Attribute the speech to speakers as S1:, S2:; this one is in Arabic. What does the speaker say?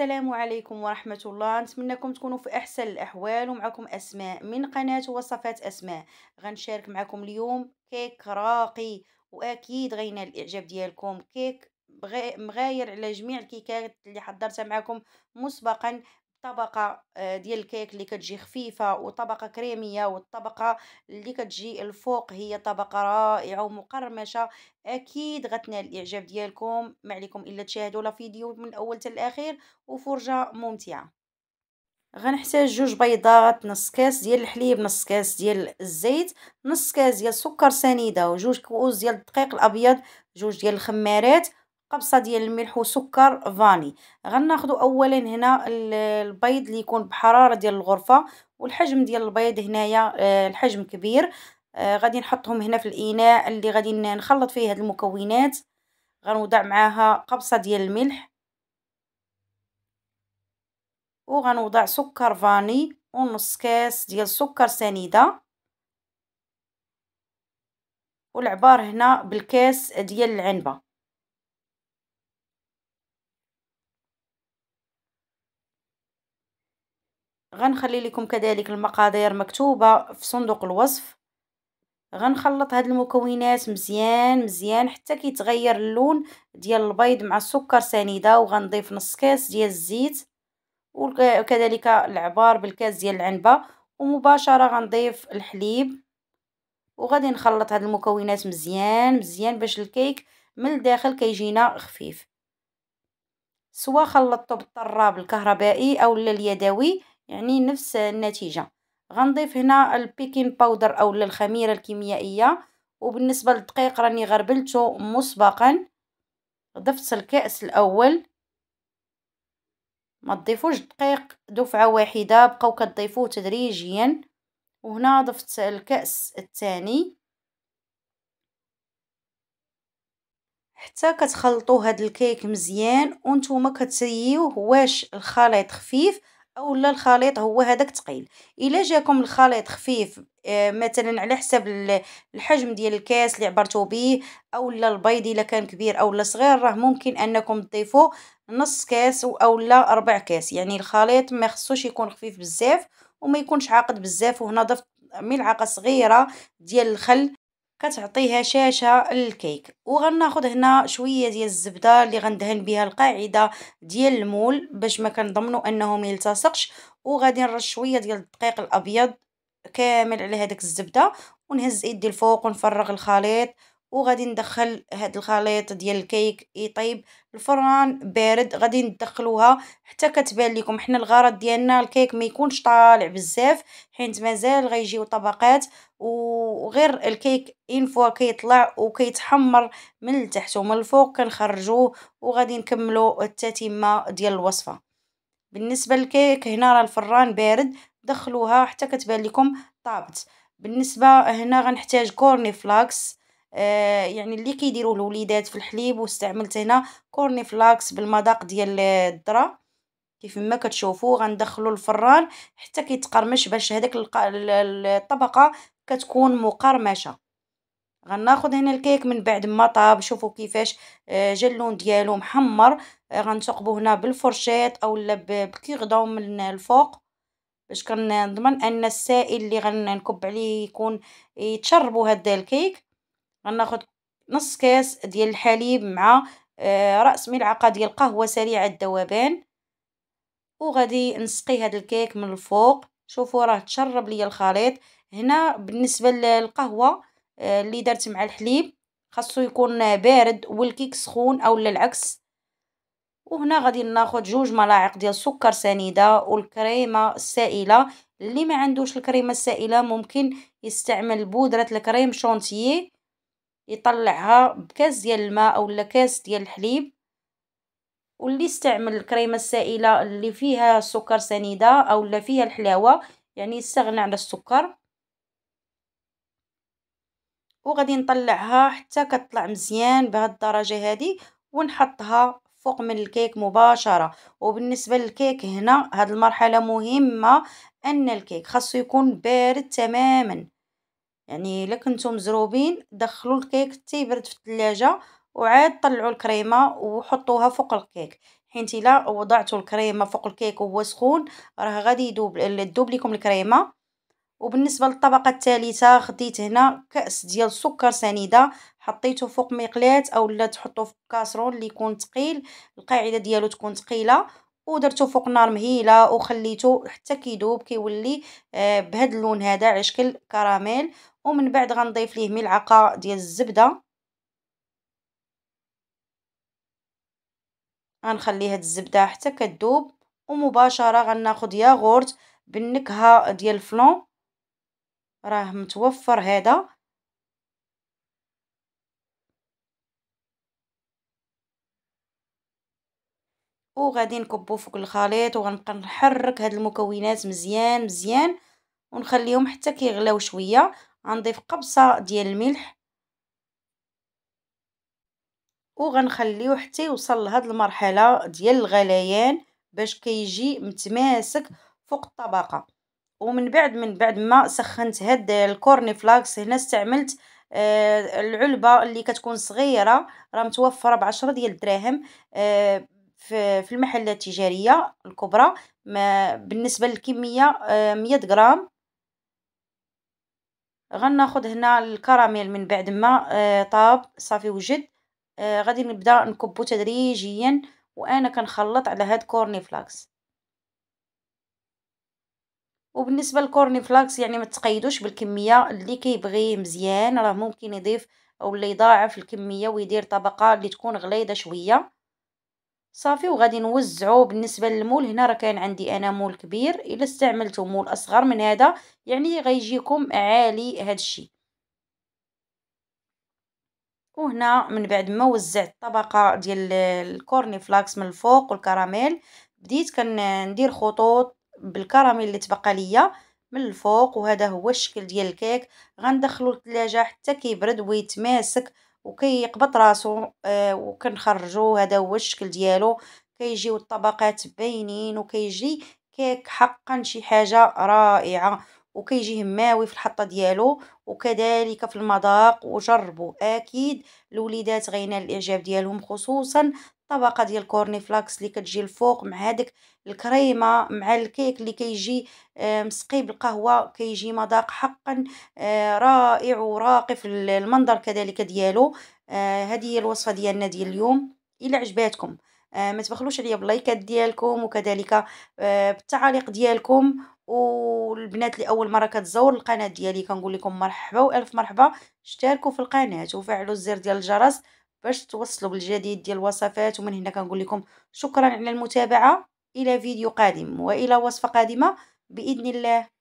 S1: السلام عليكم ورحمة الله نتمنىكم تكونوا في أحسن الأحوال ومعكم أسماء من قناة وصفات أسماء غنشارك معكم اليوم كيك راقي وأكيد غينال الإعجاب ديالكم كيك مغاير على جميع الكيكات اللي حضرتها معكم مسبقا طبقه آه، ديال الكيك اللي كتجي خفيفه وطبقه كريميه والطبقه اللي كتجي الفوق هي طبقه رائعه ومقرمشه اكيد غتنال الاعجاب ديالكم ما عليكم الا تشاهدوا الفيديو من الاول حتى الاخير وفرجه ممتعه غنحتاج جوج بيضات نص كاس ديال الحليب نص كاس ديال الزيت نص كاس ديال سكر سنيده وجوج كؤوس ديال الدقيق الابيض جوج ديال الخمارات قبصه ديال الملح وسكر فاني غناخذوا اولا هنا البيض اللي يكون بحراره ديال الغرفه والحجم ديال البيض هنايا آه، الحجم كبير آه، غادي نحطهم هنا في الاناء اللي غادي نخلط فيه هاد المكونات غنوضع معاها قبصه ديال الملح وغنوضع سكر فاني ونص كاس ديال سكر سنيده والعبار هنا بالكاس ديال العنبه غنخلي لكم كذلك المقادير مكتوبه في صندوق الوصف غنخلط هاد المكونات مزيان مزيان حتى كيتغير اللون ديال البيض مع السكر سنيده وغنضيف نص كاس ديال الزيت وكذلك العبار بالكاس ديال العنبه ومباشره غنضيف الحليب وغادي نخلط هاد المكونات مزيان مزيان باش الكيك من الداخل كيجينا خفيف سواء خلطته بالطراب الكهربائي او اليدوي يعني نفس النتيجة غنضيف هنا البيكين باودر او الخميره الكيميائيه وبالنسبه للدقيق راني غربلته مسبقا ضفت الكاس الاول ما تضيفوش دقيق دفعه واحده بقاو كتضيفوه تدريجيا وهنا ضفت الكاس الثاني حتى كتخلطوا هاد الكيك مزيان وانتوما كتسيوه واش الخليط خفيف اولا الخليط هو هذاك تقيل الا جاكم الخليط خفيف آه، مثلا على حسب الحجم ديال الكاس اللي عبرتو به اولا البيض الا كان كبير اولا صغير راه ممكن انكم تضيفوا نص كاس اولا ربع كاس يعني الخليط ما خصوش يكون خفيف بزاف وما يكونش عاقد بزاف وهنا ضفت ملعقه صغيره ديال الخل كتعطي هشاشه للكيك وغناخد هنا شويه ديال الزبده اللي غندهن بها القاعده ديال المول باش ما كنضمنوا انه ما يلتصقش وغادي نرش شويه ديال الدقيق الابيض كامل على هذاك الزبده ونهز ايدي الفوق ونفرغ الخليط وغادي ندخل هاد الخليط ديال الكيك يطيب الفران بارد غادي ندخلوها حتى كتبان لكم حنا الغرض ديالنا الكيك ما يكونش طالع بزاف حيت مازال غيجيو طبقات وغير الكيك ان فوا كيطلع وكيتحمر من التحت ومن الفوق كنخرجوه وغادي نكملو التتمه ديال الوصفه بالنسبه للكيك هنا راه الفران بارد دخلوها حتى كتبان لكم طابت بالنسبه هنا غنحتاج كورني فلاكس آه، يعني اللي كيديروه الوليدات في الحليب واستعملت هنا كورني فلاكس بالمذاق ديال الذره كيف ما كتشوفوا غندخلو الفران حتى كيتقرمش باش هذاك الطبقه كتكون مقرمشه غناخذ هنا الكيك من بعد ما طاب شوفوا كيفاش آه، جا اللون ديالو محمر آه، غنثقبوا هنا بالفرشيط اولا بكيغدو من الفوق باش كنضمن ان السائل اللي غنكب عليه يكون يتشربوا هذا الكيك غناخد نص كاس ديال الحليب مع آه، راس ملعقه ديال قهوه سريعه الذوبان وغادي نسقي هذا الكيك من الفوق شوفوا راه تشرب ليا الخليط هنا بالنسبه للقهوه آه، اللي درت مع الحليب خاصو يكون بارد والكيك سخون اولا العكس وهنا غادي ناخد جوج ملاعق ديال سكر سنيده والكريمه السائله اللي ما عندوش الكريمه السائله ممكن يستعمل بودره الكريم شونتيه يطلعها بكاس ديال الماء اولا كاس ديال الحليب واللي يستعمل الكريمه السائله اللي فيها سكر سنيده اولا فيها الحلاوه يعني يستغنى على السكر وغادي نطلعها حتى كتطلع مزيان بهاد الدرجه هذه ونحطها فوق من الكيك مباشره وبالنسبه للكيك هنا هذه المرحله مهمه ان الكيك خاصو يكون بارد تماما يعني الا كنتو مزروبين دخلوا الكيك حتى يبرد في الثلاجه وعاد طلعوا الكريمه وحطوها فوق الكيك حيت الا وضعتوا الكريمه فوق الكيك وهو سخون راه غادي يذوب تذوب لكم الكريمه وبالنسبه للطبقه الثالثه خديت هنا كاس ديال سكر سنيده حطيته فوق مقلات اولا تحطوه في كاسرون اللي يكون ثقيل القاعده ديالو تكون ثقيله ودرته فوق نار مهيله وخليته حتى كيدوب كيولي آه، بهذا اللون هذا على شكل كراميل ومن بعد غنضيف ليه ملعقه ديال الزبده غنخلي هاد الزبده حتى كتذوب ومباشره غناخد ياغورت بالنكهه ديال الفلون راه متوفر هذا وغادي نكبو فوق الخليط وغنبقى نحرك هاد المكونات مزيان مزيان ونخليهم حتى كيغلاو شويه غنضيف قبصه ديال الملح وغنخليه حتى يوصل لهاد المرحله ديال الغليان باش كيجي متماسك فوق الطبقه ومن بعد من بعد ما سخنت هاد الكورني فلاكس هنا استعملت آه العلبه اللي كتكون صغيره راه متوفره بعشرة ديال الدراهم آه في, المحلات التجاريه الكبرى ما بالنسبه للكميه 100 آه، غرام غناخد هنا الكراميل من بعد ما آه، طاب صافي وجد آه، غادي نبدا نكبو تدريجيا وانا كنخلط على هاد كورني فلاكس وبالنسبه للكورني فلاكس يعني ما تقيدوش بالكميه اللي كيبغي مزيان راه ممكن يضيف او اللي يضاعف الكميه ويدير طبقه اللي تكون غليظه شويه صافي وغادي نوزعو بالنسبه للمول هنا راه كاين عندي انا مول كبير الا استعملتو مول اصغر من هذا يعني غيجيكم عالي هذا الشيء وهنا من بعد ما وزعت الطبقه ديال الكورني فلاكس من الفوق والكراميل بديت كندير خطوط بالكراميل اللي تبقى ليا من الفوق وهذا هو الشكل ديال الكيك غندخلو الثلاجة حتى كيبرد ويتماسك وكيقبط راسو آه، وكنخرجو هذا هو الشكل ديالو كيجيو الطبقات باينين وكيجي كيك حقا شي حاجه رائعه وكيجي هماوي في الحطه ديالو وكذلك في المذاق وجربوا اكيد الوليدات غينال الاعجاب ديالهم خصوصا الطبقه ديال الكورني فلاكس اللي كتجي الفوق مع هذيك الكريمه مع الكيك اللي كيجي آه، مسقي بالقهوه كيجي مذاق حقا آه، رائع وراقي في المنظر كذلك ديالو آه، هذه هي الوصفه ديالنا ديال اليوم الى عجباتكم آه، ما تبخلوش عليا باللايكات ديالكم وكذلك آه، بالتعاليق ديالكم والبنات اللي اول مره كتزور القناه ديالي كنقول لكم مرحبا والف مرحبا اشتركوا في القناه وفعلوا الزر ديال الجرس باش توصلوا بالجديد ديال الوصفات ومن هنا كنقول لكم شكرا على المتابعه الى فيديو قادم والى وصفه قادمه باذن الله